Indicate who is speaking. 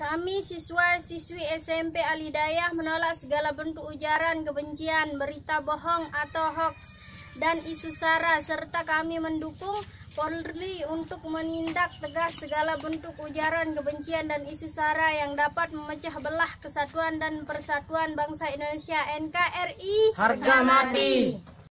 Speaker 1: Kami siswa-siswi SMP Alidayah menolak segala bentuk ujaran kebencian, berita bohong atau hoax dan isu sara serta kami mendukung Polri untuk menindak tegas segala bentuk ujaran kebencian dan isu sara yang dapat memecah belah kesatuan dan persatuan bangsa Indonesia NKRI. Harga mati.